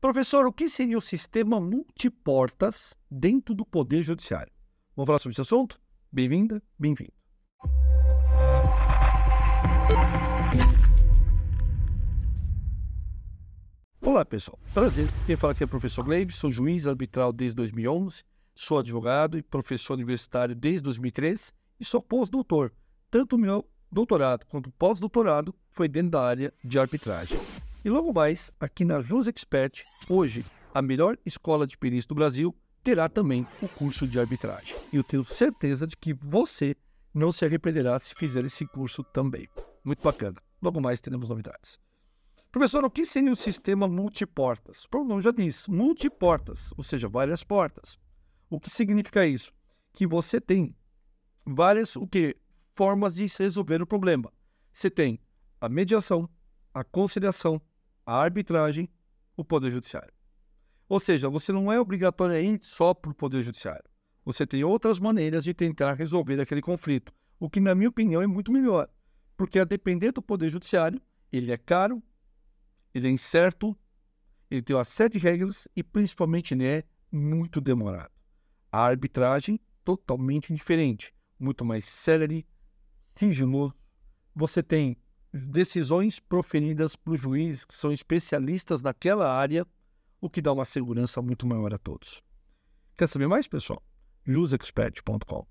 Professor, o que seria o sistema multiportas dentro do Poder Judiciário? Vamos falar sobre esse assunto? Bem-vinda, bem-vindo. Olá, pessoal. Prazer. Quem fala aqui é o professor Gleib, sou juiz arbitral desde 2011, sou advogado e professor universitário desde 2003 e sou pós-doutor. Tanto o meu doutorado quanto o pós-doutorado foi dentro da área de arbitragem. E logo mais, aqui na Jus Expert, hoje, a melhor escola de perícia do Brasil terá também o curso de arbitragem. E eu tenho certeza de que você não se arrependerá se fizer esse curso também. Muito bacana. Logo mais teremos novidades. Professor, o que seria um sistema multiportas? bom nome já diz, multiportas, ou seja, várias portas. O que significa isso? Que você tem várias o quê? formas de resolver o problema. Você tem a mediação, a conciliação, a arbitragem, o Poder Judiciário. Ou seja, você não é obrigatoriamente só para o Poder Judiciário. Você tem outras maneiras de tentar resolver aquele conflito, o que, na minha opinião, é muito melhor, porque a depender do Poder Judiciário, ele é caro, ele é incerto, ele tem uma série de regras e, principalmente, ele é muito demorado. A arbitragem, totalmente diferente, muito mais célere, sigiloso. Você tem decisões proferidas por juízes que são especialistas naquela área, o que dá uma segurança muito maior a todos. Quer saber mais, pessoal? useexpert.com